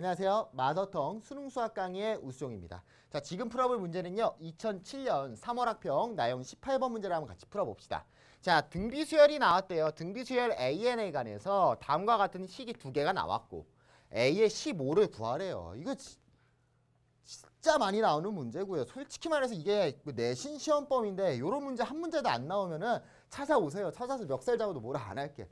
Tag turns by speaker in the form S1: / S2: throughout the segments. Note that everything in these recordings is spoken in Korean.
S1: 안녕하세요. 마더텅 수능 수학 강의의 우수종입니다. 자, 지금 풀어볼 문제는요. 2007년 3월 학평 나영 18번 문제를 한번 같이 풀어봅시다. 자, 등비 수열이 나왔대요. 등비 수열 AN에 관해서 다음과 같은 식이 두 개가 나왔고 A의 15를 구하래요. 이거 지, 진짜 많이 나오는 문제고요. 솔직히 말해서 이게 뭐 내신 시험범인데 이런 문제 한 문제도 안 나오면은 찾아오세요. 찾아서 멱살 잡아도 뭐라 안 할게.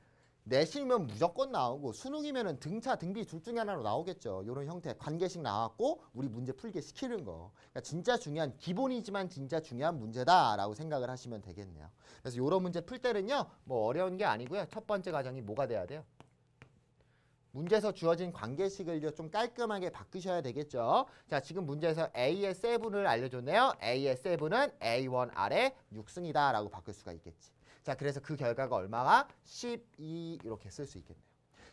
S1: 내실면 무조건 나오고 수능이면 등차 등비 둘 중에 하나로 나오겠죠. 이런 형태 관계식 나왔고 우리 문제 풀게 시키는 거. 그러니까 진짜 중요한 기본이지만 진짜 중요한 문제다라고 생각을 하시면 되겠네요. 그래서 이런 문제 풀 때는요. 뭐 어려운 게 아니고요. 첫 번째 과정이 뭐가 돼야 돼요? 문제에서 주어진 관계식을 좀 깔끔하게 바꾸셔야 되겠죠. 자, 지금 문제에서 A의 세븐을 알려줬네요. A의 세븐은 A1 아래 6승이다라고 바꿀 수가 있겠지. 자, 그래서 그 결과가 얼마가 12 이렇게 쓸 수 있겠네요.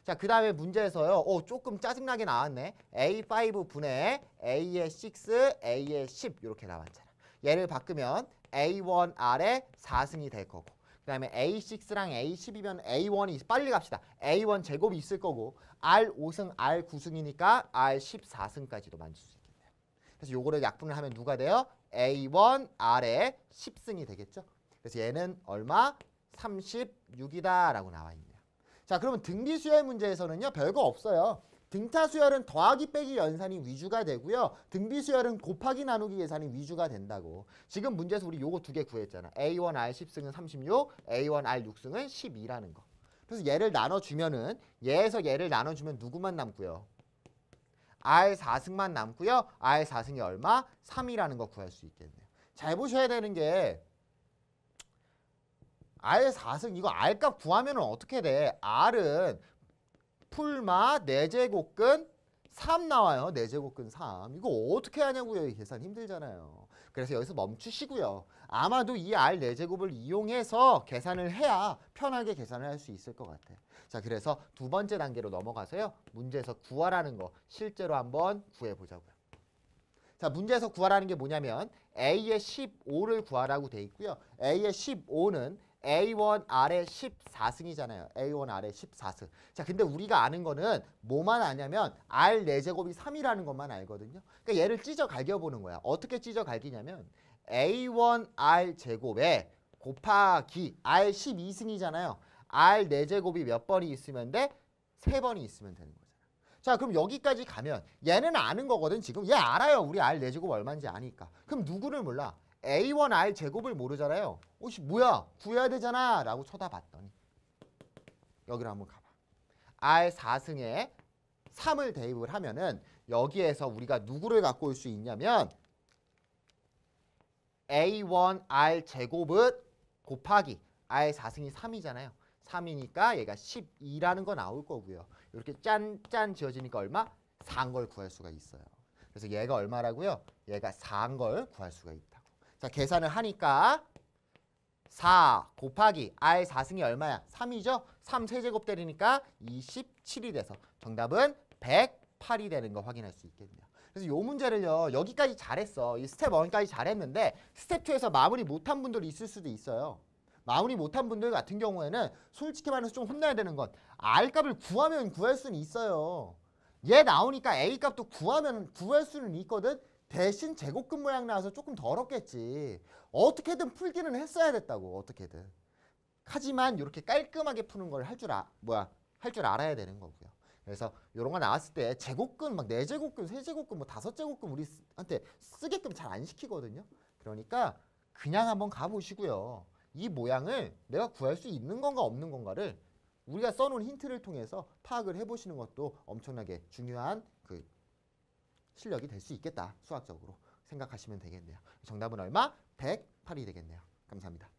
S1: 자, 그 다음에 문제에서요. 어, 조금 짜증나게 나왔네. A5 분의 A의 6, A의 10 이렇게 나왔잖아. 얘를 바꾸면 A1R의 4승이 될 거고 그 다음에 A6랑 A12면 A1이 빨리 갑시다. A1 제곱이 있을 거고 R5승, R9승이니까 R14승까지도 만들 수 있겠네요. 그래서 요거를 약분을 하면 누가 돼요? A1R의 10승이 되겠죠? 그래서 얘는 얼마? 36이다라고 나와 있네요. 자, 그러면 등기 수열 문제에서는요. 별거 없어요. 등타 수열은 더하기 빼기 연산이 위주가 되고요. 등비 수열은 곱하기 나누기 계산이 위주가 된다고. 지금 문제에서 우리 요거 두 개 구했잖아. A1R 10승은 36, A1R 6승은 12라는 거. 그래서 얘를 나눠주면은 얘에서 얘를 나눠주면 누구만 남고요? R4승만 남고요. R4승이 얼마? 3이라는 거 구할 수 있겠네요. 잘 보셔야 되는 게 R 4승 이거 R값 구하면 어떻게 돼? R은 풀마 4제곱근 3 나와요. 4제곱근 3. 이거 어떻게 하냐고요. 계산 힘들잖아요. 그래서 여기서 멈추시고요. 아마도 이 R 4제곱을 이용해서 계산을 해야 편하게 계산을 할 수 있을 것 같아. 자, 그래서 두 번째 단계로 넘어가서요. 문제에서 구하라는 거 실제로 한번 구해보자고요. 자, 문제에서 구하라는 게 뭐냐면 A의 15를 구하라고 돼 있고요. A의 15는 A1 아래 14승이잖아요. A1 아래 14승. 자, 근데 우리가 아는 거는 뭐만 아냐면 R 4제곱이 3이라는 것만 알거든요. 그러니까 얘를 찢어 갈겨보는 거야. 어떻게 찢어 갈기냐면 A1 R 제곱에 곱하기 R 12승이잖아요. R 4제곱이 몇 번이 있으면 돼? 3번이 있으면 되는 거잖아. 자, 그럼 여기까지 가면 얘는 아는 거거든, 지금. 얘 알아요. 우리 R 4제곱 얼마인지 아니까. 그럼 누구를 몰라? A1R 제곱을 모르잖아요. 오씨 뭐야 구해야 되잖아 라고 쳐다봤더니 여기로 한번 가봐. R 4승에 3을 대입을 하면은 여기에서 우리가 누구를 갖고 올 수 있냐면 A1R 제곱은 곱하기 R 4승이 3이잖아요. 3이니까 얘가 12라는 거 나올 거고요. 이렇게 짠짠 지어지니까 얼마? 4인 걸 구할 수가 있어요. 그래서 얘가 얼마라고요? 얘가 4인 걸 구할 수가 있다. 자, 그러니까 계산을 하니까 4 곱하기 R4승이 얼마야? 3이죠? 3 세제곱 때리니까 27이 돼서 정답은 108이 되는 거 확인할 수 있겠네요. 그래서 이 문제를요. 여기까지 잘했어. 이 스텝 1까지 잘했는데 스텝 2에서 마무리 못한 분들 있을 수도 있어요. 마무리 못한 분들 같은 경우에는 솔직히 말해서 좀 혼나야 되는 건 R값을 구하면 구할 수는 있어요. 얘 나오니까 A값도 구하면 구할 수는 있거든. 대신 제곱근 모양 나와서 조금 더럽겠지. 어떻게든 풀기는 했어야 됐다고. 어떻게든. 하지만 이렇게 깔끔하게 푸는 걸 할줄 아, 뭐야, 할 줄 알아야 되는 거고요. 그래서 이런 거 나왔을 때 제곱근 막 네 제곱근, 세 제곱근, 뭐 다섯 제곱근 우리한테 쓰게끔 잘 안 시키거든요. 그러니까 그냥 한번 가보시고요. 이 모양을 내가 구할 수 있는 건가 없는 건가를 우리가 써놓은 힌트를 통해서 파악을 해보시는 것도 엄청나게 중요한 그 실력이 될 수 있겠다. 수학적으로 생각하시면 되겠네요. 정답은 얼마? 108이 되겠네요. 감사합니다.